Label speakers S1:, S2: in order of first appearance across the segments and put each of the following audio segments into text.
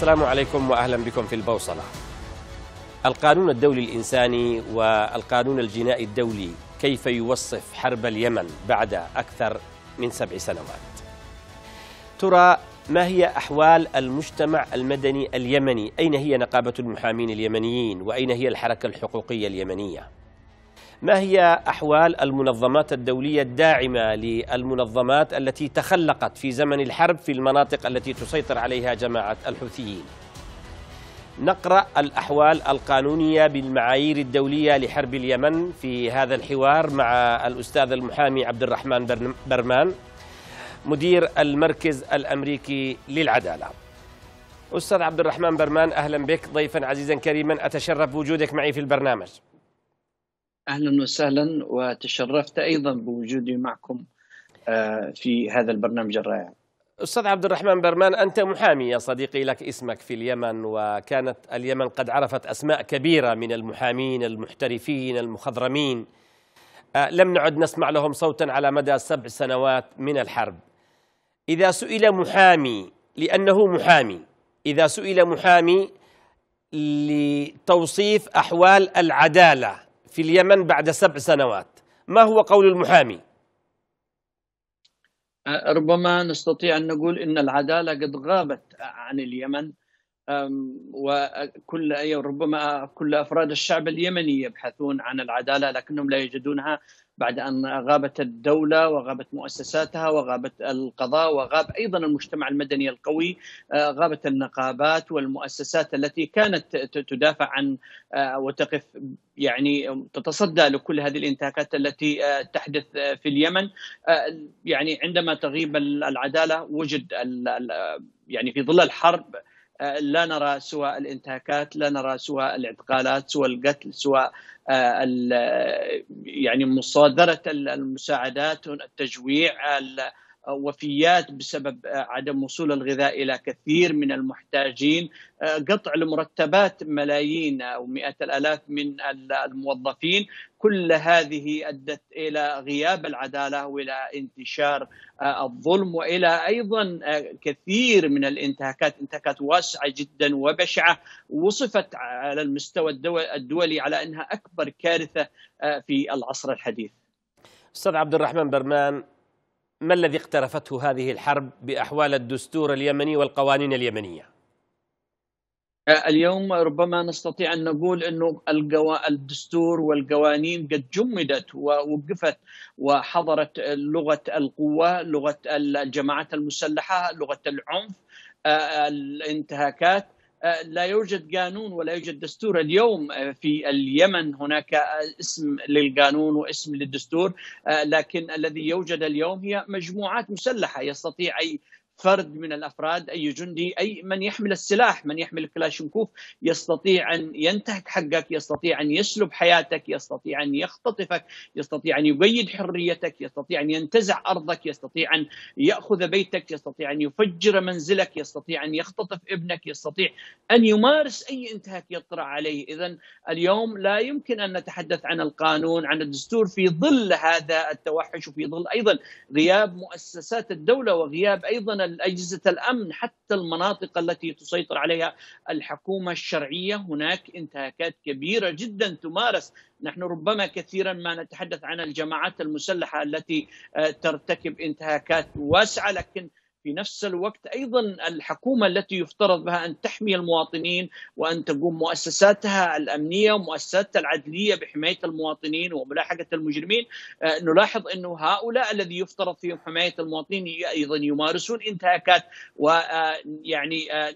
S1: السلام عليكم وأهلا بكم في البوصلة القانون الدولي الإنساني والقانون الجنائي الدولي كيف يوصف حرب اليمن بعد أكثر من سبع سنوات ترى ما هي أحوال المجتمع المدني اليمني أين هي نقابة المحامين اليمنيين وأين هي الحركة الحقوقية اليمنية ما هي أحوال المنظمات الدولية الداعمة للمنظمات التي تخلقت في زمن الحرب في المناطق التي تسيطر عليها جماعة الحوثيين نقرأ الأحوال القانونية بالمعايير الدولية لحرب اليمن في هذا الحوار مع الأستاذ المحامي عبد الرحمن برمان مدير المركز الأمريكي للعدالة أستاذ عبد الرحمن برمان أهلا بك ضيفا عزيزا كريما أتشرف بوجودك معي في البرنامج
S2: اهلا وسهلا وتشرفت ايضا بوجودي معكم آه، في هذا البرنامج الرائع.
S1: استاذ عبد الرحمن برمان انت محامي يا صديقي لك اسمك في اليمن وكانت اليمن قد عرفت اسماء كبيره من المحامين المحترفين المخضرمين آه، لم نعد نسمع لهم صوتا على مدى سبع سنوات من الحرب. اذا سئل محامي لانه محامي اذا سئل محامي لتوصيف احوال العداله في اليمن بعد سبع سنوات ما هو قول المحامي؟
S2: أه، ربما نستطيع أن نقول أن العدالة قد غابت عن اليمن وكل ربما كل افراد الشعب اليمني يبحثون عن العداله لكنهم لا يجدونها بعد ان غابت الدوله وغابت مؤسساتها وغابت القضاء وغاب ايضا المجتمع المدني القوي أه، غابت النقابات والمؤسسات التي كانت تدافع عن أه، وتقف يعني تتصدى لكل هذه الانتهاكات التي أه، تحدث في اليمن يعني عندما تغيب العداله وجد يعني في ظل الحرب آه، لا نرى سوى الانتهاكات لا نرى سوى الاعتقالات سوى القتل سوى آه، يعني مصادره المساعدات التجويع وفيات بسبب آه، عدم وصول الغذاء الى كثير من المحتاجين آه، قطع المرتبات ملايين او مئات الالاف من الموظفين كل هذه ادت الى غياب العداله والى انتشار آه، الظلم والى ايضا كثير من الانتهاكات انتهاكات واسعه جدا وبشعه وصفت على المستوى الدولي على انها اكبر كارثه في العصر الحديث. استاذ عبد
S1: الرحمن برمان ما الذي اقترفته هذه الحرب باحوال الدستور اليمني والقوانين اليمنيه؟
S2: اليوم ربما نستطيع ان نقول انه الدستور والقوانين قد جمدت ووقفت وحضرت لغه القوه، لغه الجماعات المسلحه، لغه العنف، الانتهاكات آه، لا يوجد قانون ولا يوجد دستور اليوم آه، في اليمن هناك آه، اسم للقانون واسم للدستور لكن الذي يوجد اليوم هي مجموعات مسلحه يستطيع اي فرد من الافراد اي جندي اي من يحمل السلاح من يحمل الكلاشنكوف يستطيع ان ينتهك حقك يستطيع ان يسلب حياتك يستطيع ان يختطفك يستطيع ان يبيد حريتك يستطيع ان ينتزع ارضك يستطيع ان ياخذ بيتك يستطيع ان يفجر منزلك يستطيع ان يختطف ابنك يستطيع ان يمارس اي انتهاك يطرا عليه اذا اليوم لا يمكن ان نتحدث عن القانون عن الدستور في ظل هذا التوحش وفي ظل ايضا غياب مؤسسات الدوله وغياب ايضا أجهزة الأمن حتى المناطق التي تسيطر عليها الحكومة الشرعية هناك انتهاكات كبيرة جدا تمارس نحن ربما كثيرا ما نتحدث عن الجماعات المسلحة التي آه، ترتكب انتهاكات واسعة لكن في نفس الوقت ايضا الحكومه التي يفترض بها ان تحمي المواطنين وان تقوم مؤسساتها الامنيه ومؤسساتها العدليه بحمايه المواطنين وملاحقه المجرمين آه، نلاحظ انه هؤلاء الذي يفترض فيهم حمايه المواطنين ايضا يمارسون انتهاكات ويعني آه، آه،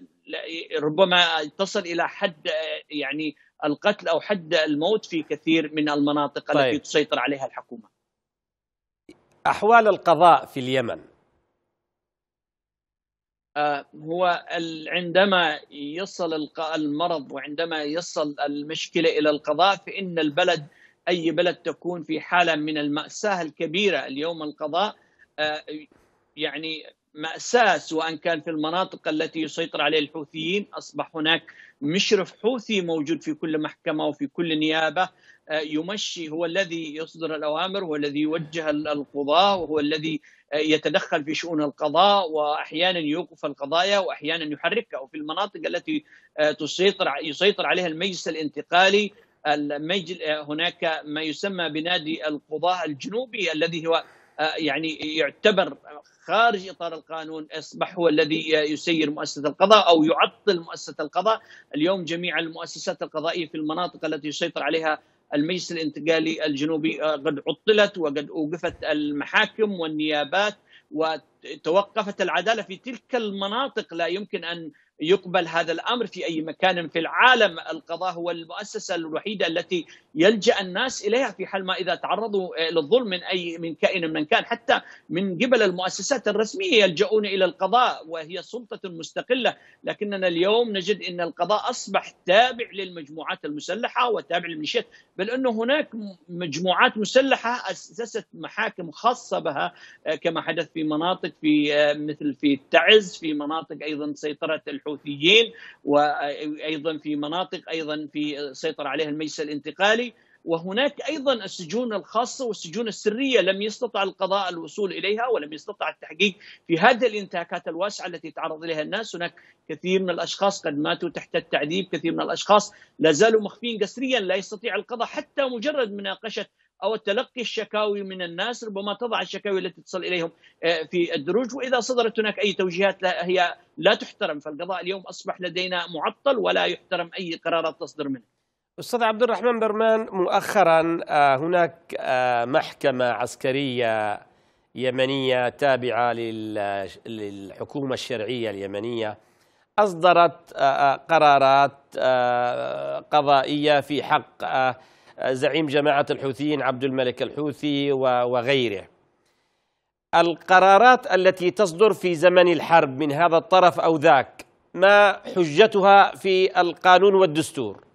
S2: ربما تصل الى حد يعني القتل او حد الموت في كثير من المناطق طيب. التي تسيطر عليها الحكومه. احوال القضاء في اليمن هو عندما يصل المرض وعندما يصل المشكله الى القضاء فان البلد اي بلد تكون في حاله من الماساه الكبيره اليوم القضاء آه، يعني ماساه سواء كان في المناطق التي يسيطر عليها الحوثيين اصبح هناك مشرف حوثي موجود في كل محكمه وفي كل نيابه آه، يمشي هو الذي يصدر الاوامر هو الذي يوجه القضاه وهو الذي يتدخل في شؤون القضاء واحيانا يوقف القضايا واحيانا يحركها وفي المناطق التي آه، تسيطر يسيطر عليها المجلس الانتقالي المجل آه، هناك ما يسمى بنادي القضاء الجنوبي الذي هو آه، يعني يعتبر خارج اطار القانون اصبح هو الذي يسير مؤسسه القضاء او يعطل مؤسسه القضاء، اليوم جميع المؤسسات القضائيه في المناطق التي يسيطر عليها المجلس الانتقالي الجنوبي آه، قد عطلت وقد اوقفت المحاكم والنيابات وتوقفت العداله في تلك المناطق لا يمكن ان يقبل هذا الامر في اي مكان في العالم، القضاء هو المؤسسه الوحيده التي يلجا الناس اليها في حال ما اذا تعرضوا للظلم من اي من كائن من كان، حتى من قبل المؤسسات الرسميه يلجؤون الى القضاء وهي سلطه مستقله، لكننا اليوم نجد ان القضاء اصبح تابع للمجموعات المسلحه وتابع للميليشيات، بل انه هناك مجموعات مسلحه اسست محاكم خاصه بها كما حدث في مناطق في مثل في تعز في مناطق ايضا سيطره الحوثيين وايضا في مناطق ايضا في سيطر عليها المجلس الانتقالي وهناك ايضا السجون الخاصه والسجون السريه لم يستطع القضاء الوصول اليها ولم يستطع التحقيق في هذه الانتهاكات الواسعه التي تعرض اليها الناس هناك كثير من الاشخاص قد ماتوا تحت التعذيب كثير من الاشخاص لا زالوا مخفين قسريا لا يستطيع القضاء حتى مجرد مناقشه او تلقي الشكاوي من الناس ربما تضع الشكاوي التي تصل اليهم آه، في الدروج واذا صدرت هناك اي توجيهات لا هي لا تحترم فالقضاء اليوم اصبح لدينا معطل ولا يحترم اي قرارات تصدر منه. استاذ عبد الرحمن برمان مؤخرا
S1: آه، هناك آه، محكمه عسكريه يمنيه تابعه للحكومه الشرعيه اليمنيه اصدرت قرارات قضائيه في حق آه، زعيم جماعة الحوثيين عبد الملك الحوثي وغيره القرارات التي تصدر في زمن الحرب من هذا الطرف أو ذاك ما
S2: حجتها
S1: في القانون والدستور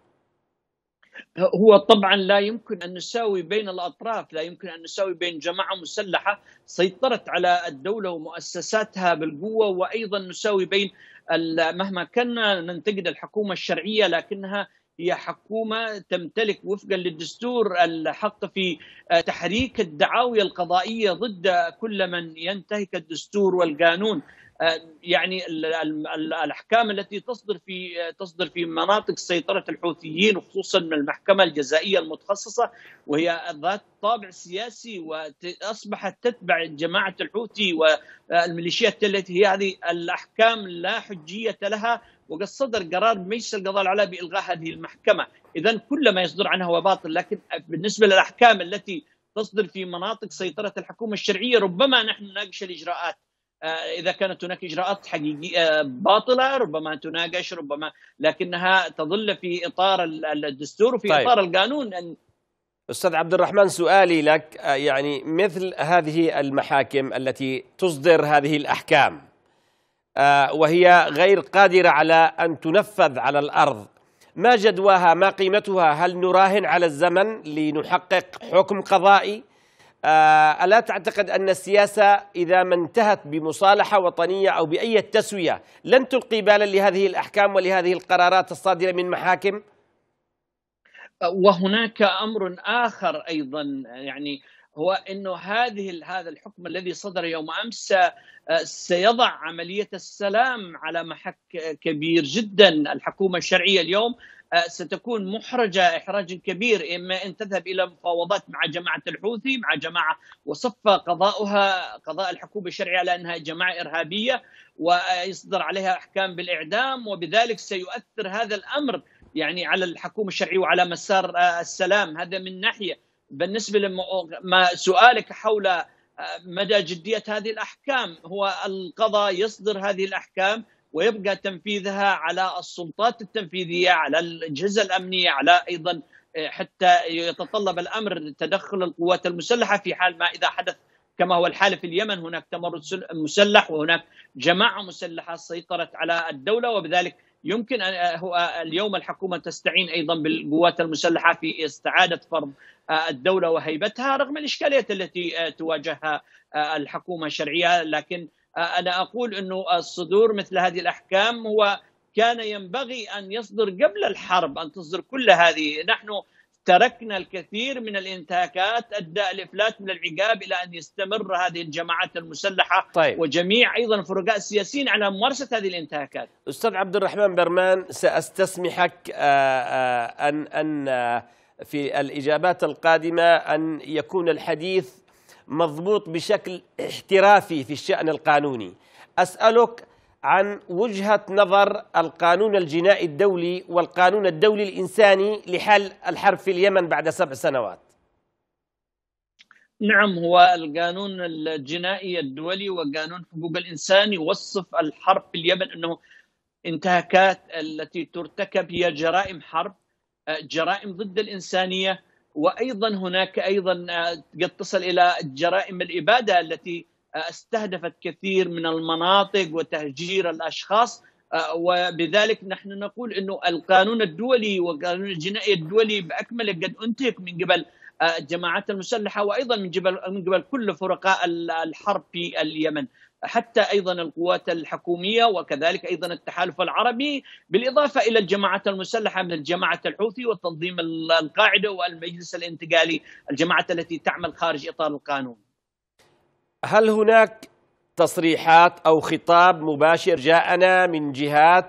S2: هو طبعا لا يمكن ان نساوي بين الاطراف، لا يمكن ان نساوي بين جماعه مسلحه سيطرت على الدوله ومؤسساتها بالقوه وايضا نساوي بين مهما كنا ننتقد الحكومه الشرعيه لكنها هي حكومه تمتلك وفقا للدستور الحق في آه، تحريك الدعاوي القضائيه ضد كل من ينتهك الدستور والقانون آه، يعني الاحكام التي تصدر في آه، تصدر في مناطق سيطره الحوثيين وخصوصا من المحكمه الجزائيه المتخصصه وهي ذات طابع سياسي واصبحت تتبع جماعه الحوثي والميليشيات التي هي هذه الاحكام لا حجيه لها وقد صدر قرار مجلس القضاء العليا بالغاء هذه المحكمه، اذا كل ما يصدر عنها هو باطل، لكن بالنسبه للاحكام التي تصدر في مناطق سيطره الحكومه الشرعيه ربما نحن نناقش الاجراءات آه، اذا كانت هناك اجراءات حقيقيه آه، باطله ربما تناقش ربما لكنها تظل في اطار الدستور وفي طيب. اطار القانون أن
S1: استاذ عبد الرحمن سؤالي لك آه، يعني مثل هذه المحاكم التي تصدر هذه الاحكام آه، وهي غير قادرة على أن تنفذ على الأرض ما جدواها ما قيمتها هل نراهن على الزمن لنحقق حكم قضائي آه، ألا تعتقد أن السياسة إذا ما انتهت بمصالحة وطنية أو بأي تسوية لن تلقي بالا لهذه الأحكام
S2: ولهذه القرارات الصادرة من محاكم؟ وهناك امر اخر ايضا يعني هو انه هذه هذا الحكم الذي صدر يوم امس آه، سيضع عمليه السلام على محك كبير جدا، الحكومه الشرعيه اليوم آه، ستكون محرجه احراج كبير اما ان تذهب الى مفاوضات مع جماعه الحوثي مع جماعه وصف قضاؤها قضاء الحكومه الشرعيه على انها جماعه ارهابيه ويصدر عليها احكام بالاعدام وبذلك سيؤثر هذا الامر يعني على الحكومه الشرعيه وعلى مسار آه، السلام هذا من ناحيه بالنسبه لما سؤالك حول آه، مدى جديه هذه الاحكام هو القضاء يصدر هذه الاحكام ويبقى تنفيذها على السلطات التنفيذيه على الاجهزه الامنيه على ايضا آه، حتى يتطلب الامر تدخل القوات المسلحه في حال ما اذا حدث كما هو الحال في اليمن هناك تمرد مسلح وهناك جماعه مسلحه سيطرت على الدوله وبذلك يمكن أن آه، هو اليوم الحكومة تستعين أيضا بالقوات المسلحة في استعادة فرض آه، الدولة وهيبتها رغم الإشكاليات التي آه، تواجهها الحكومة الشرعية لكن أنا أقول أنه الصدور مثل هذه الأحكام هو كان ينبغي أن يصدر قبل الحرب أن تصدر كل هذه نحن تركنا الكثير من الانتهاكات ادى الافلات من العقاب الى ان يستمر هذه الجماعات المسلحه طيب. وجميع ايضا الفرقاء السياسيين على ممارسه هذه الانتهاكات. استاذ عبد الرحمن برمان
S1: ساستسمحك آه، آه، ان ان آه، في الاجابات القادمه ان يكون الحديث مضبوط بشكل احترافي في الشان القانوني. اسالك عن وجهة نظر القانون الجنائي الدولي والقانون الدولي الإنساني لحل الحرب في اليمن بعد سبع سنوات
S2: نعم هو القانون الجنائي الدولي وقانون حقوق الإنسان يوصف الحرب في اليمن أنه انتهاكات التي ترتكب هي جرائم حرب جرائم ضد الإنسانية وأيضا هناك أيضا آه، قد تصل إلى جرائم الإبادة التي استهدفت كثير من المناطق وتهجير الاشخاص آه، وبذلك نحن نقول انه القانون الدولي والقانون الجنائي الدولي باكمله قد انتهك من قبل آه، الجماعات المسلحه وايضا من قبل من قبل كل فرقاء الحرب في اليمن حتى ايضا القوات الحكوميه وكذلك ايضا التحالف العربي بالاضافه الى الجماعات المسلحه من الجماعه الحوثي والتنظيم القاعده والمجلس الانتقالي الجماعات التي تعمل خارج اطار القانون
S1: هل هناك تصريحات أو خطاب مباشر جاءنا من جهات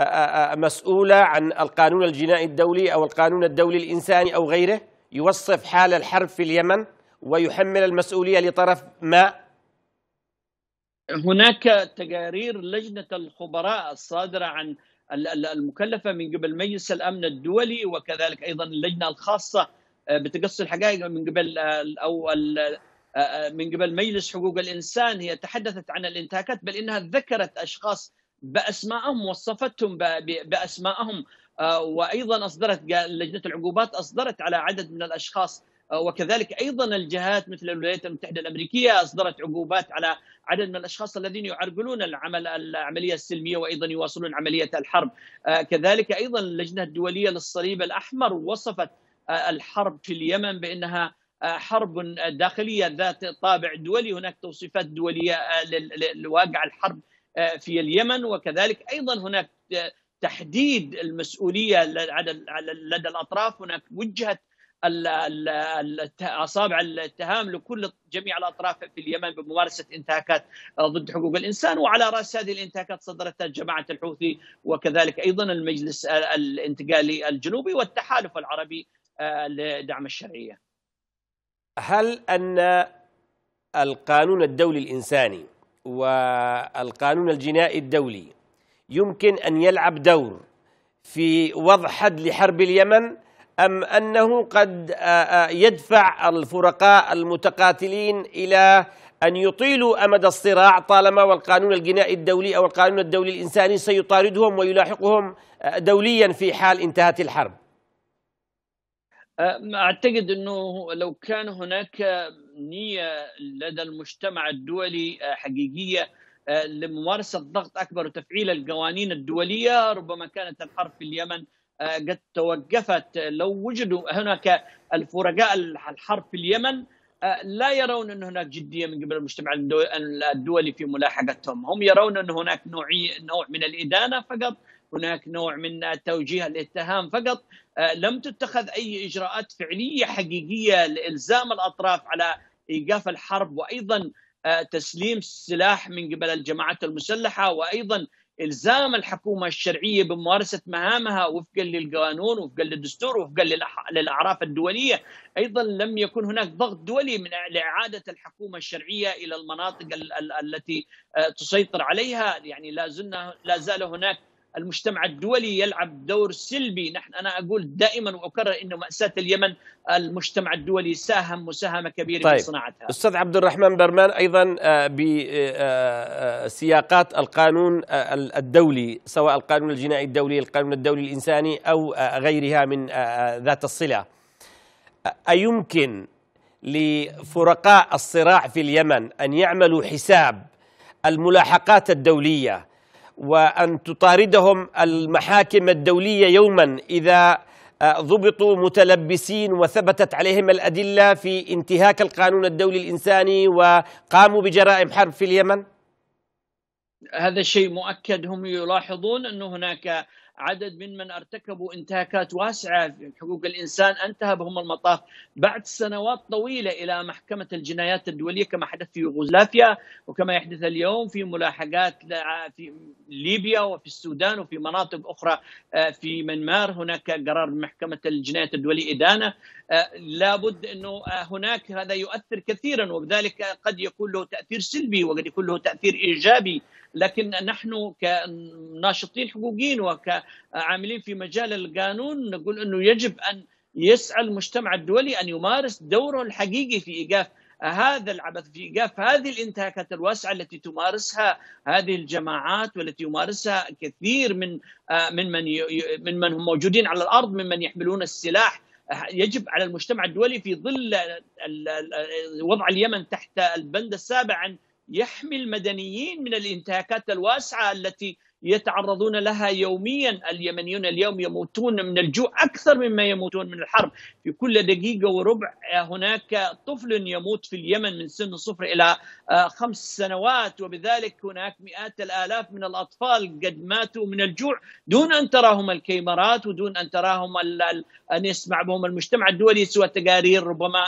S1: آه، آه، آه، مسؤولة عن القانون الجنائي الدولي أو القانون الدولي الإنساني أو غيره يوصف حال الحرب في اليمن ويحمل المسؤولية لطرف ما
S2: هناك تقارير لجنة الخبراء الصادرة عن المكلفة من قبل مجلس الأمن الدولي وكذلك أيضا اللجنة الخاصة بتقصي الحقائق من قبل أو من قبل مجلس حقوق الانسان هي تحدثت عن الانتهاكات بل انها ذكرت اشخاص باسمائهم وصفتهم باسمائهم آه، وايضا اصدرت لجنه العقوبات اصدرت على عدد من الاشخاص آه، وكذلك ايضا الجهات مثل الولايات المتحده الامريكيه اصدرت عقوبات على عدد من الاشخاص الذين يعرقلون العمل العمليه السلميه وايضا يواصلون عمليه الحرب آه، كذلك ايضا اللجنه الدوليه للصليب الاحمر وصفت الحرب في اليمن بانها آه، حرب آه، داخليه ذات طابع دولي هناك توصيفات دوليه آه، لواقع الحرب في اليمن وكذلك ايضا هناك تحديد المسؤوليه لدى الاطراف هناك وجهت اصابع الاتهام لكل جميع الاطراف في اليمن بممارسه انتهاكات ضد حقوق الانسان وعلى راس هذه الانتهاكات صدرت جماعه الحوثي وكذلك ايضا المجلس الانتقالي الجنوبي والتحالف العربي لدعم الشرعيه.
S1: هل أن القانون الدولي الإنساني والقانون الجنائي الدولي يمكن أن يلعب دور في وضع حد لحرب اليمن أم أنه قد يدفع الفرقاء المتقاتلين إلى أن يطيلوا أمد الصراع طالما والقانون الجنائي الدولي أو القانون الدولي الإنساني سيطاردهم ويلاحقهم دوليا في حال انتهت الحرب
S2: اعتقد انه لو كان هناك نيه لدى المجتمع الدولي آه، حقيقيه آه، لممارسه ضغط اكبر وتفعيل القوانين الدوليه ربما كانت الحرب في اليمن آه، قد توقفت لو وجدوا هناك الفرقاء الحرب في اليمن لا يرون ان هناك جديه من قبل المجتمع الدولي في ملاحقتهم، هم يرون ان هناك نوعيه نوع من الادانه فقط هناك نوع من توجيه الاتهام فقط آه، لم تتخذ أي إجراءات فعلية حقيقية لإلزام الأطراف على إيقاف الحرب وأيضا آه، تسليم السلاح من قبل الجماعات المسلحة وأيضا إلزام الحكومة الشرعية بممارسة مهامها وفقا للقانون وفقا للدستور وفقا للأعراف الدولية أيضا لم يكن هناك ضغط دولي من لإعادة الحكومة الشرعية إلى المناطق التي آه، تسيطر عليها يعني لا زلنا لا زال هناك المجتمع الدولي يلعب دور سلبي نحن أنا أقول دائما وأكرر أنه مأساة اليمن المجتمع الدولي ساهم مساهمة كبيرة طيب. في صناعتها
S1: أستاذ عبد الرحمن برمان أيضا آه، بسياقات آه، آه، القانون الدولي سواء القانون الجنائي الدولي القانون الدولي الإنساني أو غيرها من ذات الصلة أيمكن لفرقاء الصراع في اليمن أن يعملوا حساب الملاحقات الدولية وأن تطاردهم المحاكم الدولية يوما إذا آه، ضبطوا متلبسين وثبتت عليهم الأدلة في انتهاك القانون الدولي الإنساني وقاموا بجرائم حرب في
S2: اليمن؟ هذا الشيء مؤكد هم يلاحظون أن هناك عدد ممن ارتكبوا انتهاكات واسعه في حقوق الانسان انتهى بهم المطاف بعد سنوات طويله الى محكمه الجنايات الدوليه كما حدث في يوغوسلافيا وكما يحدث اليوم في ملاحقات في ليبيا وفي السودان وفي مناطق اخرى آه، في منمار هناك قرار محكمه الجنايات الدوليه ادانه آه، لابد انه آه، هناك هذا يؤثر كثيرا وبذلك قد يكون له تاثير سلبي وقد يكون له تاثير ايجابي لكن نحن كناشطين حقوقيين وكعاملين في مجال القانون نقول انه يجب ان يسعى المجتمع الدولي ان يمارس دوره الحقيقي في ايقاف هذا العبث في ايقاف هذه الانتهاكات الواسعه التي تمارسها هذه الجماعات والتي يمارسها كثير من آه، من من من من هم موجودين على الارض ممن يحملون السلاح يجب على المجتمع الدولي في ظل وضع اليمن تحت البند السابع ان يحمي المدنيين من الانتهاكات الواسعه التي يتعرضون لها يوميا اليمنيون اليوم يموتون من الجوع اكثر مما يموتون من الحرب في كل دقيقه وربع هناك طفل يموت في اليمن من سن صفر الى آه، خمس سنوات وبذلك هناك مئات الالاف من الاطفال قد ماتوا من الجوع دون ان تراهم الكاميرات ودون ان تراهم ان يسمع بهم المجتمع الدولي سوى تقارير ربما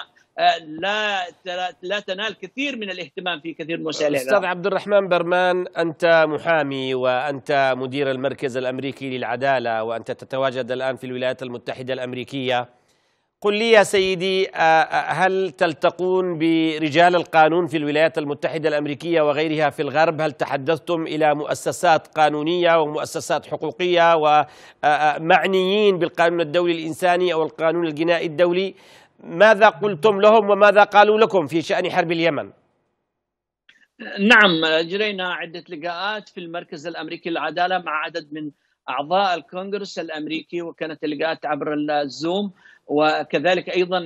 S2: لا لا تنال كثير من الاهتمام في كثير من وسائل الاعلام استاذ عبد
S1: الرحمن برمان انت محامي وانت مدير المركز الامريكي للعداله وانت تتواجد الان في الولايات المتحده الامريكيه قل لي يا سيدي آه، آه، هل تلتقون برجال القانون في الولايات المتحده الامريكيه وغيرها في الغرب؟ هل تحدثتم الى مؤسسات قانونيه ومؤسسات حقوقيه ومعنيين آه، بالقانون الدولي الانساني او القانون الجنائي الدولي؟ ماذا قلتم لهم وماذا قالوا لكم في شأن حرب اليمن؟
S2: نعم جرينا عدة لقاءات في المركز الأمريكي للعدالة مع عدد من أعضاء الكونغرس الأمريكي وكانت اللقاءات عبر الزوم وكذلك أيضا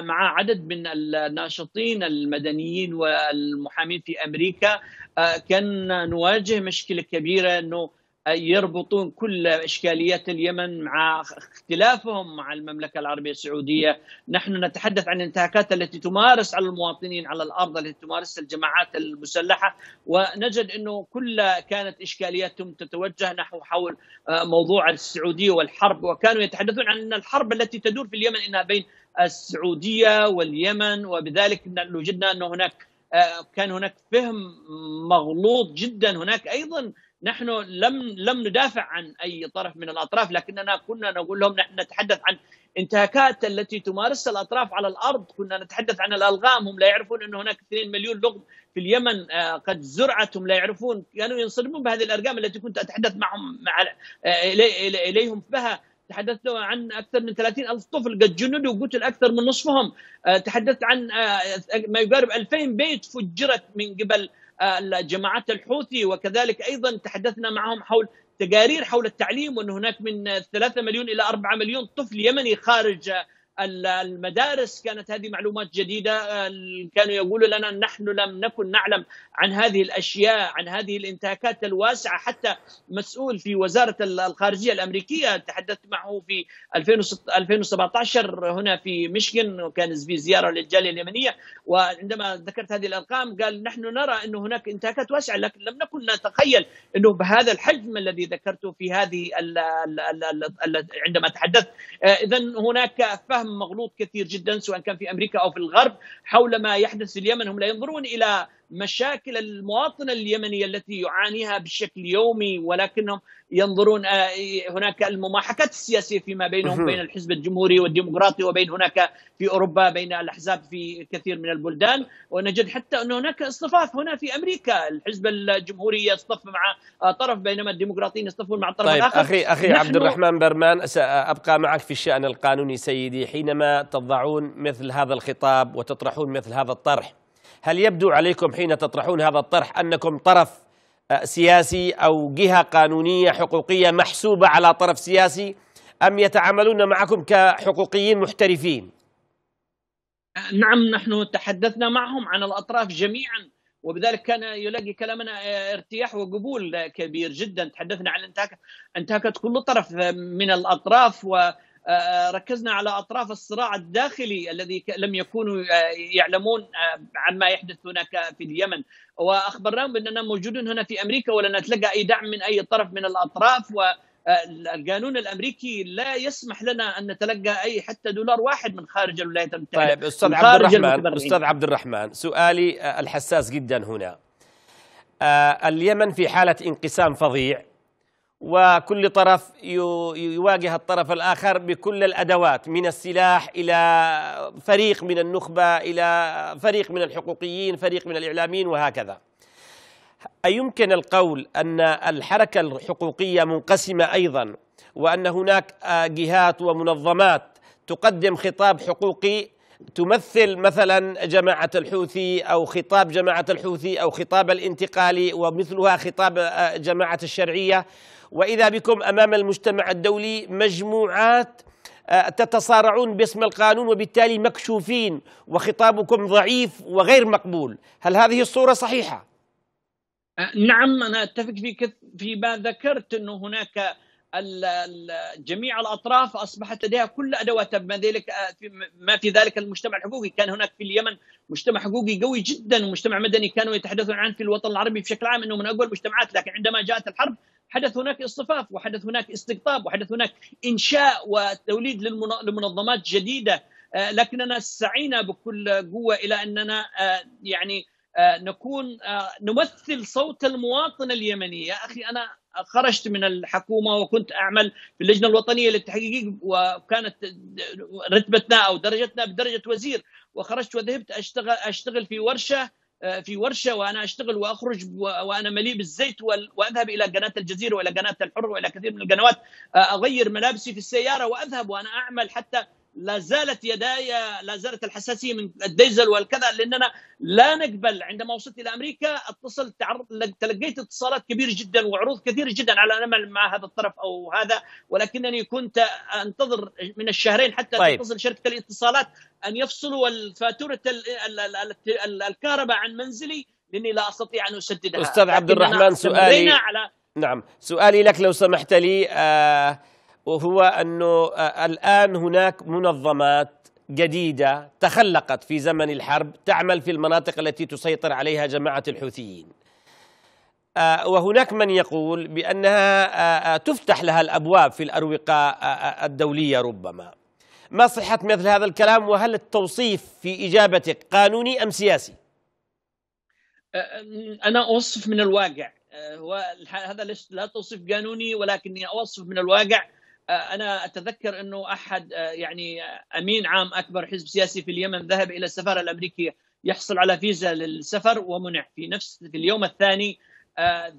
S2: مع عدد من الناشطين المدنيين والمحامين في أمريكا آه، كان نواجه مشكلة كبيرة أنه يربطون كل إشكاليات اليمن مع اختلافهم مع المملكة العربية السعودية نحن نتحدث عن الانتهاكات التي تمارس على المواطنين على الأرض التي تمارسها الجماعات المسلحة ونجد أنه كل كانت إشكالياتهم تتوجه نحو حول آه، موضوع السعودية والحرب وكانوا يتحدثون عن أن الحرب التي تدور في اليمن إنها بين السعودية واليمن وبذلك وجدنا أن هناك آه، كان هناك فهم مغلوط جدا هناك أيضا نحن لم لم ندافع عن اي طرف من الاطراف لكننا كنا نقول لهم نحن نتحدث عن انتهاكات التي تمارسها الاطراف على الارض، كنا نتحدث عن الالغام، هم لا يعرفون ان هناك 2 مليون لغم في اليمن آه، قد زرعت هم لا يعرفون، كانوا ينصدمون بهذه الارقام التي كنت اتحدث معهم مع آه، اليهم بها تحدثت عن اكثر من 30 الف طفل قد جندوا وقتل اكثر من نصفهم آه، تحدثت عن آه، ما يقارب 2000 بيت فجرت من قبل آه، جماعات الحوثي وكذلك ايضا تحدثنا معهم حول تقارير حول التعليم وان هناك من 3 مليون الى 4 مليون طفل يمني خارج المدارس كانت هذه معلومات جديدة كانوا يقولوا لنا نحن لم نكن نعلم عن هذه الأشياء عن هذه الانتهاكات الواسعة حتى مسؤول في وزارة الخارجية الأمريكية تحدثت معه في 2017 هنا في ميشيغان وكان في زيارة للجالية اليمنية وعندما ذكرت هذه الأرقام قال نحن نرى أن هناك انتهاكات واسعة لكن لم نكن نتخيل أنه بهذا الحجم الذي ذكرته في هذه عندما تحدثت إذا هناك فهم مغلوط كثير جدا سواء كان في امريكا او في الغرب حول ما يحدث في اليمن هم لا ينظرون الى مشاكل المواطنه اليمنيه التي يعانيها بشكل يومي ولكنهم ينظرون آه، هناك المماحكات السياسيه فيما بينهم بين الحزب الجمهوري والديمقراطي وبين هناك في اوروبا بين الاحزاب في كثير من البلدان ونجد حتى ان هناك اصطفاف هنا في امريكا الحزب الجمهوري يصطف مع طرف بينما الديمقراطيين يصطفون مع طرف طيب آخر اخي اخي عبد الرحمن
S1: برمان سابقى معك في الشان القانوني سيدي حينما تضعون مثل هذا الخطاب وتطرحون مثل هذا الطرح هل يبدو عليكم حين تطرحون هذا الطرح أنكم طرف آه، سياسي أو جهة قانونية حقوقية محسوبة على طرف سياسي أم يتعاملون معكم كحقوقيين محترفين
S2: آه، نعم نحن تحدثنا معهم عن الأطراف جميعا وبذلك كان يلاقي كلامنا آه، ارتياح وقبول كبير جدا تحدثنا عن انتهاك كل طرف من الأطراف و آه، ركزنا على اطراف الصراع الداخلي الذي لم يكونوا آه، يعلمون آه، عما يحدث هناك في اليمن واخبرناهم باننا موجودون هنا في امريكا ولن نتلقى اي دعم من اي طرف من الاطراف و القانون الامريكي لا يسمح لنا ان نتلقى اي حتى دولار واحد من خارج الولايات المتحده طيب استاذ عبد الرحمن استاذ
S1: عبد الرحمن سؤالي الحساس جدا هنا اليمن في حاله انقسام فظيع وكل طرف يواجه الطرف الاخر بكل الادوات من السلاح الى فريق من النخبه الى فريق من الحقوقيين فريق من الاعلاميين وهكذا ايمكن القول ان الحركه الحقوقيه منقسمه ايضا وان هناك آه، جهات ومنظمات تقدم خطاب حقوقي تمثل مثلا جماعة الحوثي أو خطاب جماعة الحوثي أو خطاب الانتقالي ومثلها خطاب آه، جماعة الشرعية وإذا بكم أمام المجتمع الدولي مجموعات آه، تتصارعون باسم القانون وبالتالي مكشوفين وخطابكم ضعيف وغير مقبول هل هذه الصورة صحيحة؟
S2: آه، نعم أنا أتفق في, في ما ذكرت أنه هناك جميع الاطراف اصبحت لديها كل ادواتها بما ذلك آه، ما في ذلك المجتمع الحقوقي، كان هناك في اليمن مجتمع حقوقي قوي جدا ومجتمع مدني كانوا يتحدثون عنه في الوطن العربي بشكل عام انه من اقوى المجتمعات، لكن عندما جاءت الحرب حدث هناك اصطفاف وحدث هناك استقطاب وحدث هناك انشاء وتوليد لمنظمات جديده آه، لكننا سعينا بكل قوه الى اننا آه، يعني نكون نمثل صوت المواطن اليمني يا اخي انا خرجت من الحكومه وكنت اعمل في اللجنه الوطنيه للتحقيق وكانت رتبتنا او درجتنا بدرجه وزير وخرجت وذهبت اشتغل اشتغل في ورشه في ورشه وانا اشتغل واخرج وانا مليء بالزيت واذهب الى قناه الجزيره والى قناه الحر والى كثير من القنوات اغير ملابسي في السياره واذهب وانا اعمل حتى لا زالت يداي لا زالت الحساسيه من الديزل والكذا لاننا لا نقبل عندما وصلت الى امريكا اتصلت تلقيت اتصالات كبيره جدا وعروض كثيره جدا على امل مع هذا الطرف او هذا ولكنني كنت انتظر من الشهرين حتى طيب. تتصل شركه الاتصالات ان يفصلوا فاتوره الكهرباء عن منزلي لاني لا استطيع ان اسددها استاذ عبد الرحمن سؤالي على
S1: نعم سؤالي لك لو سمحت لي آه وهو أنه آه، الآن هناك منظمات جديدة تخلقت في زمن الحرب تعمل في المناطق التي تسيطر عليها جماعة الحوثيين آه، وهناك من يقول بأنها آه، تفتح لها الأبواب في الأروقة الدولية ربما ما صحة مثل هذا الكلام وهل التوصيف في إجابتك قانوني أم سياسي؟ أنا أوصف
S2: من الواقع هذا لا توصيف قانوني ولكني أوصف من الواقع آه، انا اتذكر انه احد آه، يعني آه، امين عام اكبر حزب سياسي في اليمن ذهب الى السفاره الامريكيه يحصل على فيزا للسفر ومنع في نفس في اليوم الثاني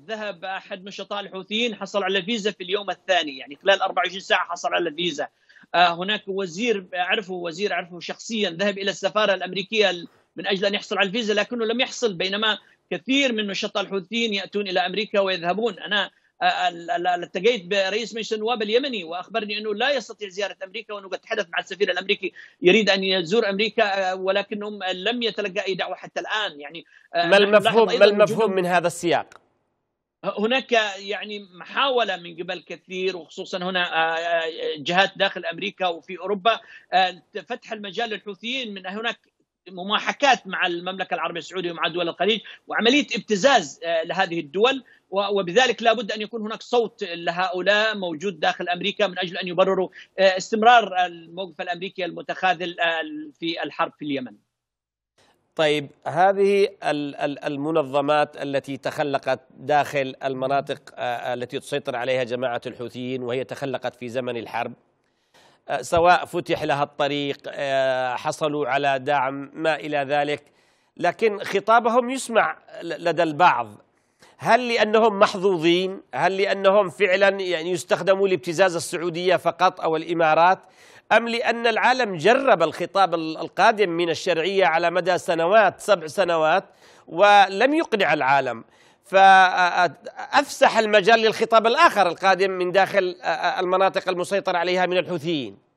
S2: ذهب احد نشطاء الحوثيين حصل على فيزا في اليوم الثاني يعني خلال 24 ساعه حصل على فيزا هناك وزير اعرفه وزير اعرفه شخصيا ذهب الى السفاره الامريكيه من اجل ان يحصل على الفيزا لكنه لم يحصل بينما كثير من نشطاء الحوثيين ياتون الى امريكا ويذهبون انا التقيت برئيس مجلس النواب اليمني واخبرني انه لا يستطيع زياره امريكا وانه قد تحدث مع السفير الامريكي يريد ان يزور امريكا آه، ولكنهم لم يتلقى اي دعوه حتى الان يعني آه، ما المفهوم ما المفهوم من هذا السياق؟ هناك يعني محاوله من قبل كثير وخصوصا هنا آه، جهات داخل امريكا وفي اوروبا فتح المجال للحوثيين من هناك مماحكات مع المملكه العربيه السعوديه ومع دول الخليج وعمليه ابتزاز لهذه الدول وبذلك لابد ان يكون هناك صوت لهؤلاء موجود داخل امريكا من اجل ان يبرروا آه، استمرار الموقف الامريكي المتخاذل آه، في الحرب في اليمن.
S1: طيب هذه المنظمات التي تخلقت داخل المناطق آه، التي تسيطر عليها جماعه الحوثيين وهي تخلقت في زمن الحرب سواء فتح لها الطريق حصلوا على دعم ما الى ذلك لكن خطابهم يسمع لدى البعض هل لأنهم محظوظين هل لأنهم فعلا يعني يستخدموا لابتزاز السعودية فقط أو الإمارات أم لأن العالم جرب الخطاب القادم من الشرعية على مدى سنوات سبع سنوات ولم يقنع العالم فأفسح المجال للخطاب الآخر القادم من داخل المناطق
S2: المسيطر عليها من الحوثيين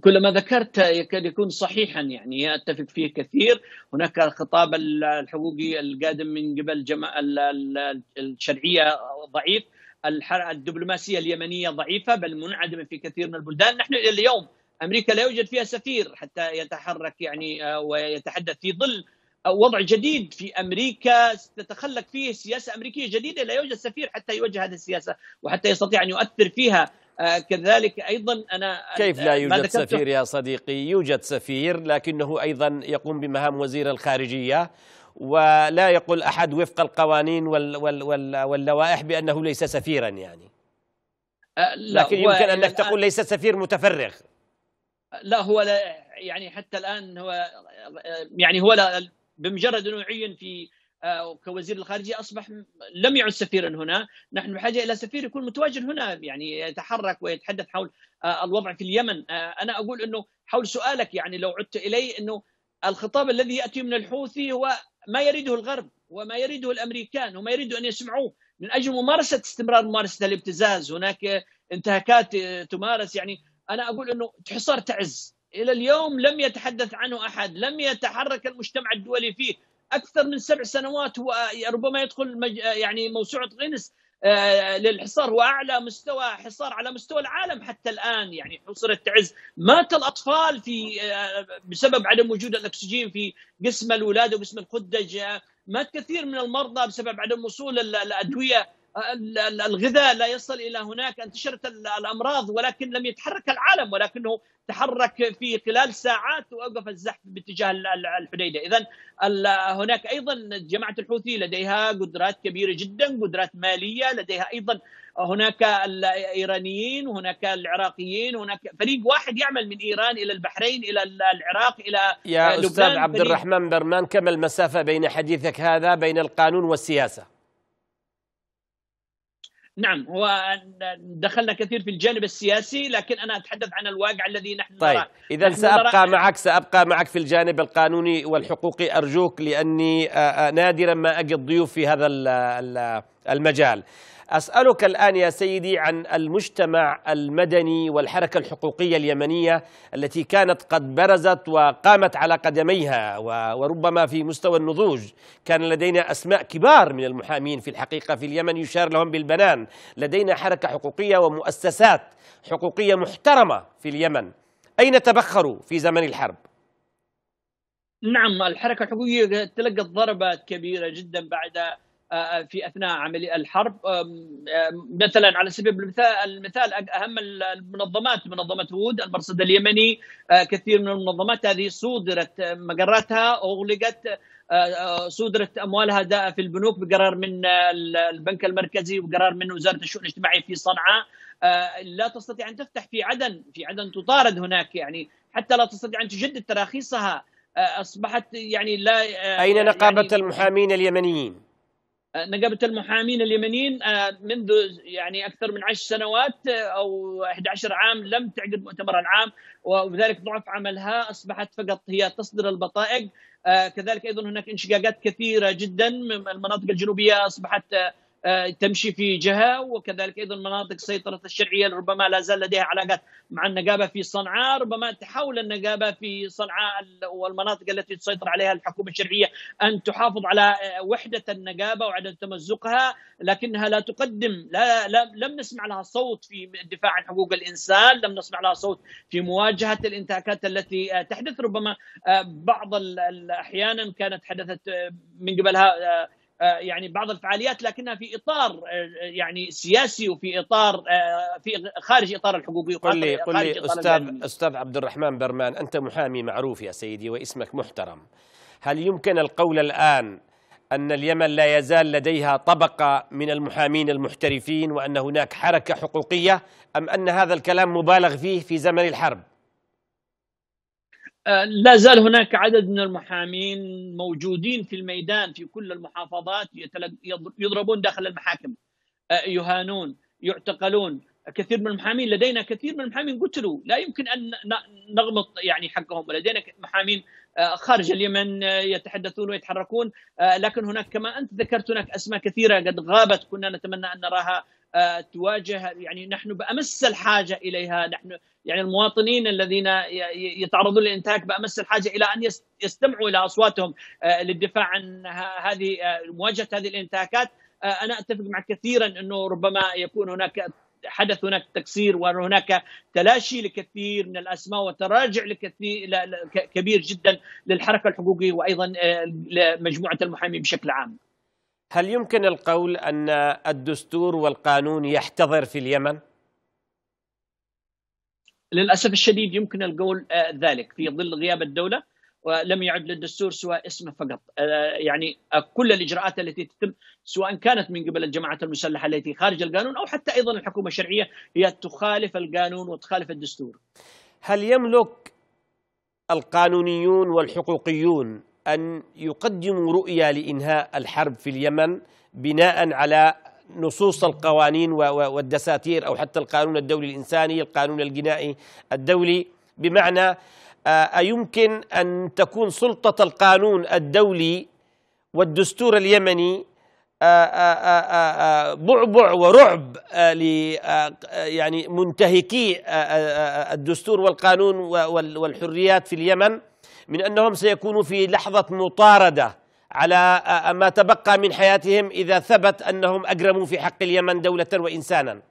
S2: كل ما ذكرت يكاد يكون صحيحا يعني اتفق فيه كثير هناك خطاب الحقوقي القادم من قبل جمع الشرعيه ضعيف الدبلوماسيه اليمنيه ضعيفه بل منعدمه في كثير من البلدان نحن الى اليوم امريكا لا يوجد فيها سفير حتى يتحرك يعني آه، ويتحدث في ظل آه، وضع جديد في امريكا تتخلق فيه سياسه امريكيه جديده لا يوجد سفير حتى يوجه هذه السياسه وحتى يستطيع ان يؤثر فيها آه، كذلك ايضا انا كيف لا يوجد سفير يا
S1: صديقي؟ يوجد سفير لكنه ايضا يقوم بمهام وزير الخارجيه ولا يقول احد وفق القوانين واللوائح بانه ليس سفيرا يعني.
S2: آه، لكن يمكن انك
S1: تقول ليس سفير متفرغ.
S2: لا هو لا يعني حتى الان هو يعني هو لا بمجرد انه عين في آه، كوزير الخارجية أصبح لم يعد سفيرا هنا نحن بحاجة إلى سفير يكون متواجد هنا يعني يتحرك ويتحدث حول آه، الوضع في اليمن آه، أنا أقول أنه حول سؤالك يعني لو عدت إلي أنه الخطاب الذي يأتي من الحوثي هو ما يريده الغرب وما يريده الأمريكان وما يريد أن يسمعوه من أجل ممارسة استمرار ممارسة الابتزاز هناك انتهاكات تمارس يعني أنا أقول أنه حصار تعز إلى اليوم لم يتحدث عنه أحد لم يتحرك المجتمع الدولي فيه اكثر من سبع سنوات وربما آه، يدخل مج... آه، يعني موسوعه غينس آه، للحصار واعلى مستوى حصار على مستوى العالم حتى الان يعني حصر التعز مات الاطفال في بسبب عدم وجود الاكسجين في قسم الولاده وقسم الخدج مات كثير من المرضى بسبب عدم وصول الادويه الغذاء لا يصل الى هناك انتشرت الامراض ولكن لم يتحرك العالم ولكنه تحرك في خلال ساعات واوقف الزحف باتجاه الحديده، اذا هناك ايضا جماعه الحوثي لديها قدرات كبيره جدا، قدرات ماليه، لديها ايضا هناك الايرانيين، هناك العراقيين، هناك فريق واحد يعمل من ايران الى البحرين الى العراق الى يا لبنان استاذ عبد الرحمن
S1: برمان كم المسافه بين حديثك هذا بين القانون والسياسه؟
S2: نعم هو دخلنا كثير في الجانب السياسي لكن انا اتحدث عن الواقع الذي نحن طيب اذا سابقى نرى...
S1: معك سابقى معك في الجانب القانوني والحقوقي ارجوك لاني نادرا ما اجد ضيوف في هذا المجال أسألك الآن يا سيدي عن المجتمع المدني والحركة الحقوقية اليمنية التي كانت قد برزت وقامت على قدميها وربما في مستوى النضوج كان لدينا أسماء كبار من المحامين في الحقيقة في اليمن يشار لهم بالبنان لدينا حركة حقوقية ومؤسسات حقوقية محترمة في اليمن أين تبخروا في زمن الحرب؟
S2: نعم الحركة الحقوقية تلقت ضربات كبيرة جدا بعد آه، في اثناء عمليه الحرب مثلا على سبيل المثال اهم المنظمات منظمه هود المرصد اليمني آه، كثير من المنظمات هذه صودرت مقراتها اغلقت آه، صودرت اموالها في البنوك بقرار من البنك المركزي وقرار من وزاره الشؤون الاجتماعيه في صنعاء لا تستطيع ان تفتح في عدن في عدن تطارد هناك يعني حتى لا تستطيع ان تجدد تراخيصها اصبحت يعني لا اين يعني
S1: نقابه يعني المحامين اليمنيين
S2: نقابه المحامين اليمنيين آه، منذ يعني اكثر من عشر سنوات آه، او 11 عام لم تعقد مؤتمرا عام وبذلك ضعف عملها اصبحت فقط هي تصدر البطائق آه، كذلك ايضا هناك انشقاقات كثيره جدا من المناطق الجنوبيه اصبحت آه، تمشي في جهه وكذلك ايضا مناطق سيطره الشرعيه ربما لا زال لديها علاقات مع النقابه في صنعاء، ربما تحاول النقابه في صنعاء والمناطق التي تسيطر عليها الحكومه الشرعيه ان تحافظ على آه، وحده النقابه وعدم تمزقها، لكنها لا تقدم لا, لا لم نسمع لها صوت في الدفاع عن حقوق الانسان، لم نسمع لها صوت في مواجهه الانتهاكات التي آه، تحدث ربما بعض الاحيان كانت حدثت من قبلها آه، يعني بعض الفعاليات لكنها في اطار آه، يعني سياسي وفي اطار آه، في خارج اطار الحقوقي قل لي قل لي استاذ المعنى.
S1: استاذ عبد الرحمن برمان انت محامي معروف يا سيدي واسمك محترم هل يمكن القول الان ان اليمن لا يزال لديها طبقه من المحامين المحترفين وان هناك حركه حقوقيه ام ان هذا الكلام مبالغ فيه في زمن الحرب؟
S2: آه، لا زال هناك عدد من المحامين موجودين في الميدان في كل المحافظات يضربون داخل المحاكم آه، يهانون يعتقلون كثير من المحامين لدينا كثير من المحامين قتلوا لا يمكن ان نغمط يعني حقهم لدينا محامين آه، خارج اليمن يتحدثون ويتحركون لكن هناك كما انت ذكرت هناك اسماء كثيره قد غابت كنا نتمنى ان نراها آه، تواجه يعني نحن بامس الحاجه اليها نحن يعني المواطنين الذين يتعرضون للانتهاك بامس الحاجه الى ان يستمعوا الى اصواتهم آه، للدفاع عن هذه آه، مواجهه هذه الانتهاكات انا اتفق معك كثيرا انه ربما يكون هناك حدث هناك تكسير وهناك تلاشي لكثير من الاسماء وتراجع لكثير كبير جدا للحركه الحقوقيه وايضا لمجموعه المحامين بشكل عام. هل
S1: يمكن القول أن الدستور والقانون يحتضر في اليمن؟
S2: للأسف الشديد يمكن القول آه، ذلك في ظل غياب الدولة ولم يعد للدستور سوى اسمه فقط آه، يعني كل الإجراءات التي تتم سواء كانت من قبل الجماعات المسلحة التي خارج القانون أو حتى أيضا الحكومة الشرعية هي تخالف القانون وتخالف الدستور هل يملك القانونيون
S1: والحقوقيون أن يقدموا رؤية لإنهاء الحرب في اليمن بناء على نصوص القوانين والدساتير أو حتى القانون الدولي الإنساني القانون الجنائي الدولي بمعنى آه، أيمكن أن تكون سلطة القانون الدولي والدستور اليمني آه، آه، بعبع ورعب ل يعني منتهكي الدستور والقانون والحريات في اليمن من أنهم سيكونوا في لحظة مطاردة على ما تبقى من حياتهم إذا ثبت أنهم أجرموا في حق اليمن دولة وإنسانا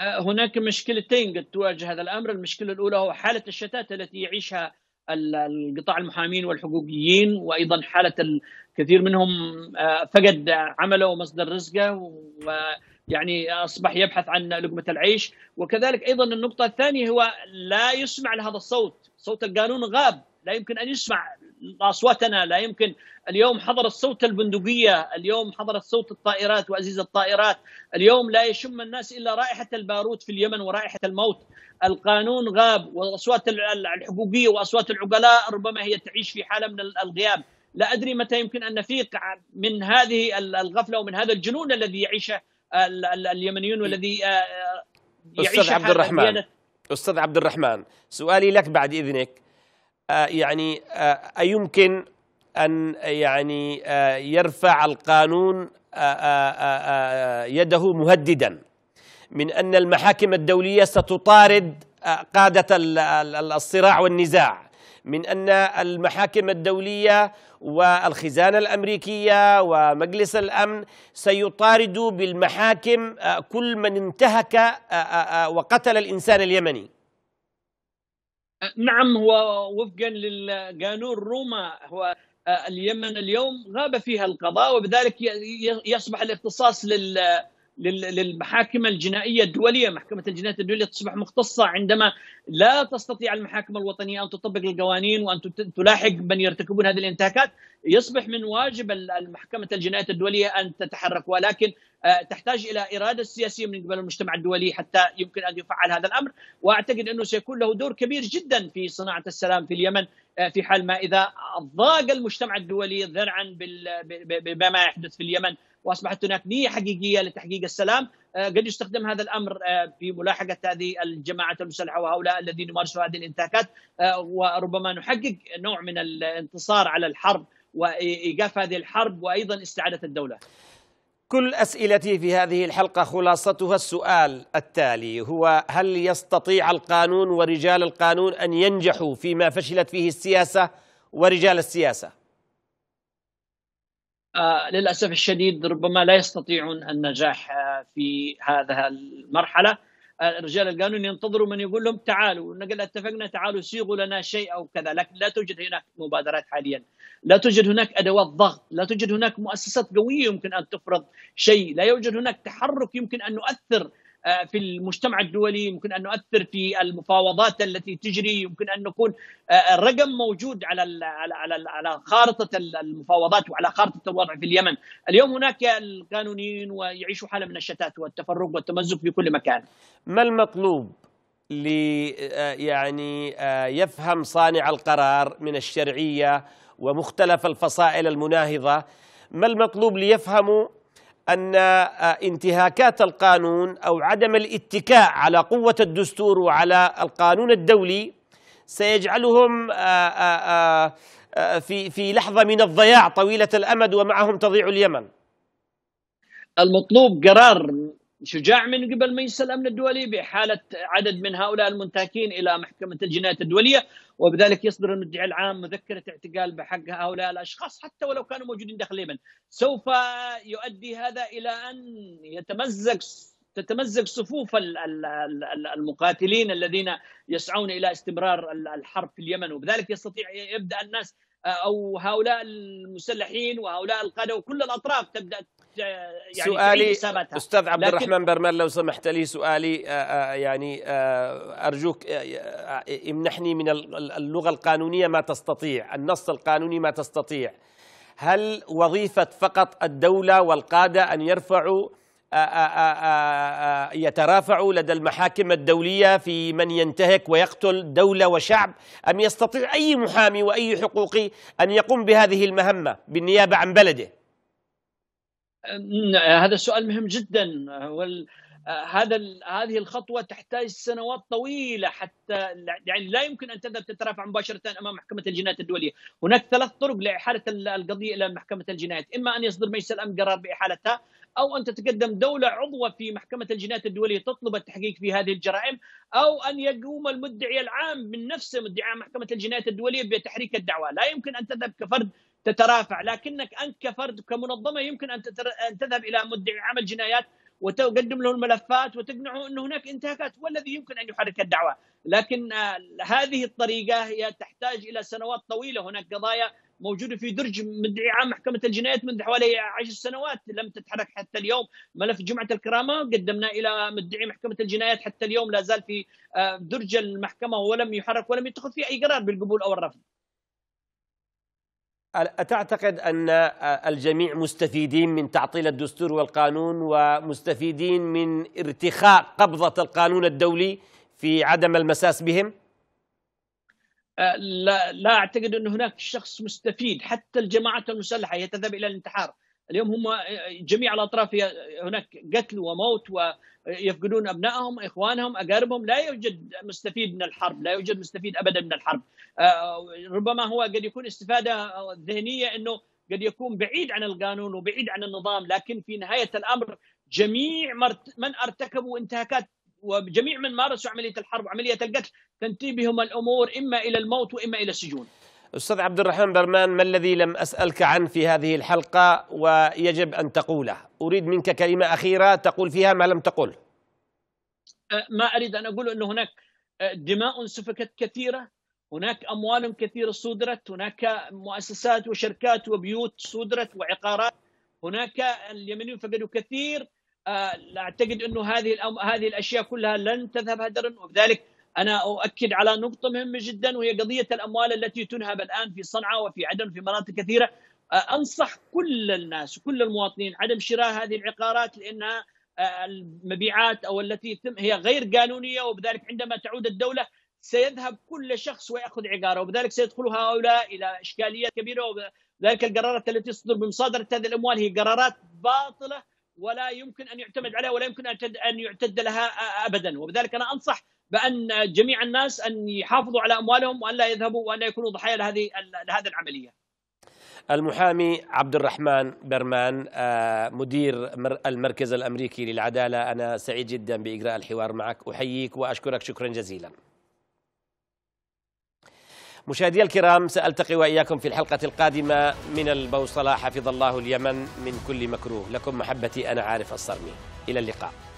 S2: هناك مشكلتين قد تواجه هذا الأمر المشكلة الأولى هو حالة الشتات التي يعيشها القطاع المحامين والحقوقيين وايضا حاله الكثير منهم فقد عمله ومصدر رزقه ويعني اصبح يبحث عن لقمه العيش وكذلك ايضا النقطه الثانيه هو لا يسمع لهذا الصوت صوت القانون غاب لا يمكن ان يسمع اصواتنا لا يمكن اليوم حضر الصوت البندقيه اليوم حضر صوت الطائرات وازيز الطائرات اليوم لا يشم الناس الا رائحه البارود في اليمن ورائحه الموت القانون غاب واصوات الحقوقيه واصوات العقلاء ربما هي تعيش في حاله من الغياب لا ادري متى يمكن ان نفيق من هذه الغفله ومن هذا الجنون الذي يعيشه اليمنيون والذي آه، آه،
S1: يعيشه استاذ عبد الرحمن أستاذ عبد الرحمن سؤالي لك بعد إذنك آه، يعني آه، أيمكن أن يعني آه، يرفع القانون يده مهددا من أن المحاكم الدولية ستطارد قادة الصراع والنزاع من أن المحاكم الدولية والخزانة الأمريكية ومجلس الأمن سيطارد بالمحاكم آه، كل من انتهك آه، آه، وقتل الإنسان اليمني
S2: نعم هو وفقا للقانون روما هو اليمن اليوم غاب فيها القضاء وبذلك يصبح الاختصاص لل للمحاكم الجنائيه الدوليه، محكمه الجنايات الدوليه تصبح مختصه عندما لا تستطيع المحاكم الوطنيه ان تطبق القوانين وان تلاحق من يرتكبون هذه الانتهاكات، يصبح من واجب المحكمة الجنائية الدوليه ان تتحرك ولكن آه، تحتاج الى اراده سياسيه من قبل المجتمع الدولي حتى يمكن ان يفعل هذا الامر، واعتقد انه سيكون له دور كبير جدا في صناعه السلام في اليمن آه، في حال ما اذا ضاق المجتمع الدولي ذرعا بما يحدث في اليمن واصبحت هناك نيه حقيقيه لتحقيق السلام آه، قد يستخدم هذا الامر آه، في ملاحقه هذه الجماعات المسلحه وهؤلاء الذين يمارسوا هذه الانتهاكات آه، وربما نحقق نوع من الانتصار على الحرب وايقاف هذه الحرب وايضا استعاده الدوله.
S1: كل اسئلتي في هذه الحلقه خلاصتها السؤال التالي هو هل يستطيع القانون ورجال القانون ان ينجحوا فيما فشلت فيه
S2: السياسه ورجال السياسه؟ آه، للاسف الشديد ربما لا يستطيعون النجاح آه، في هذا المرحله آه، الرجال القانون ينتظروا من يقول لهم تعالوا نقل اتفقنا تعالوا سيغوا لنا شيء او كذا لكن لا توجد هناك مبادرات حاليا لا توجد هناك ادوات ضغط لا توجد هناك مؤسسات قويه يمكن ان تفرض شيء لا يوجد هناك تحرك يمكن ان نؤثر آه، في المجتمع الدولي يمكن أن نؤثر في المفاوضات التي تجري يمكن أن نكون الرقم آه، موجود على على على خارطة المفاوضات وعلى خارطة الوضع في اليمن اليوم هناك القانونيين ويعيشوا حالة من الشتات والتفرق والتمزق في كل مكان ما
S1: المطلوب لي آه، يعني يفهم صانع القرار من الشرعية ومختلف الفصائل المناهضة ما المطلوب ليفهموا ان آه، انتهاكات القانون او عدم الاتكاء على قوه الدستور وعلى القانون الدولي سيجعلهم آه، آه، في في لحظه من الضياع طويله الامد ومعهم تضيع اليمن.
S2: المطلوب قرار شجاع من قبل مجلس الامن الدولي باحاله عدد من هؤلاء المنتهكين الى محكمه الجنايات الدوليه وبذلك يصدر المدعي العام مذكره اعتقال بحق هؤلاء الاشخاص حتى ولو كانوا موجودين داخل اليمن سوف يؤدي هذا الى ان يتمزق تتمزق صفوف المقاتلين الذين يسعون الى استمرار الحرب في اليمن وبذلك يستطيع يبدا الناس او هؤلاء المسلحين وهؤلاء القاده وكل الاطراف تبدا آه، يعني سؤالي استاذ عبد الرحمن
S1: برمان لو سمحت لي سؤالي آه، آه، يعني ارجوك امنحني من اللغه القانونيه ما تستطيع النص القانوني ما تستطيع هل وظيفه فقط الدوله والقاده ان يرفعوا يترافعوا لدى المحاكم الدولية في من ينتهك ويقتل دولة وشعب أم يستطيع أي محامي وأي حقوقي أن يقوم بهذه المهمة بالنيابة عن بلده
S2: هذا السؤال مهم جدا وال... هذا هذه الخطوه تحتاج سنوات طويله حتى يعني لا يمكن ان تذهب تترافع مباشره امام محكمه الجنايات الدوليه، هناك ثلاث طرق لاحاله القضيه الى محكمه الجنايات، اما ان يصدر مجلس الامن قرار باحالتها او ان تتقدم دوله عضوه في محكمه الجنايات الدوليه تطلب التحقيق في هذه الجرائم، او ان يقوم المدعي العام من نفسه مدعي محكمه الجنايات الدوليه بتحريك الدعوه، لا يمكن ان تذهب كفرد تترافع لكنك انت كفرد كمنظمه يمكن ان ان تذهب الى مدعي عمل جنايات وتقدم له الملفات وتقنعه ان هناك انتهاكات والذي يمكن ان يحرك الدعوه، لكن آه، هذه الطريقه هي تحتاج الى سنوات طويله، هناك قضايا موجوده في درج مدعي عام محكمه الجنايات منذ حوالي عشر سنوات لم تتحرك حتى اليوم، ملف جمعه الكرامه قدمنا الى مدعي محكمه الجنايات حتى اليوم لا زال في آه، درج المحكمه ولم يحرك ولم يتخذ فيه اي قرار بالقبول او الرفض.
S1: أتعتقد أن آه، الجميع مستفيدين من تعطيل الدستور والقانون ومستفيدين من ارتخاء قبضة القانون الدولي في عدم المساس بهم؟
S2: آه، لا لا اعتقد ان هناك شخص مستفيد حتى الجماعات المسلحه هي تذهب الى الانتحار اليوم هم جميع الاطراف هناك قتل وموت ويفقدون ابنائهم اخوانهم اقاربهم لا يوجد مستفيد من الحرب لا يوجد مستفيد ابدا من الحرب آه، ربما هو قد يكون استفاده ذهنيه انه قد يكون بعيد عن القانون وبعيد عن النظام لكن في نهايه الامر جميع من ارتكبوا انتهاكات وجميع من مارسوا عمليه الحرب وعمليه القتل تنتهي بهم الامور اما الى الموت واما الى السجون
S1: أستاذ عبد الرحمن برمان ما الذي لم أسألك عنه في هذه الحلقة ويجب أن تقوله أريد منك كلمة أخيرة تقول فيها ما لم تقل
S2: أه، ما أريد أن أقول أن هناك أه، دماء سفكت كثيرة هناك أموال كثيرة صدرت هناك مؤسسات وشركات وبيوت صدرت وعقارات هناك اليمنيون فقدوا كثير أه، اعتقد انه هذه هذه الاشياء كلها لن تذهب هدرا وبذلك انا اؤكد على نقطه مهمه جدا وهي قضيه الاموال التي تنهب الان في صنعاء وفي عدن وفي مناطق كثيره انصح كل الناس وكل المواطنين عدم شراء هذه العقارات لانها المبيعات او التي هي غير قانونيه وبذلك عندما تعود الدوله سيذهب كل شخص وياخذ عقاره وبذلك سيدخل هؤلاء الى اشكاليات كبيره وذلك القرارات التي تصدر بمصادره هذه الاموال هي قرارات باطله ولا يمكن ان يعتمد عليها ولا يمكن ان يعتد لها ابدا وبذلك انا انصح بان جميع الناس ان يحافظوا على اموالهم وان لا يذهبوا وان لا يكونوا ضحايا لهذه لهذه العمليه.
S1: المحامي عبد الرحمن برمان آه، مدير المركز الامريكي للعداله انا سعيد جدا باجراء الحوار معك احييك واشكرك شكرا جزيلا. مشاهدي الكرام سألتقي وإياكم في الحلقة القادمة من البوصلة حفظ الله اليمن من كل مكروه لكم محبتي أنا عارف الصرمي إلى اللقاء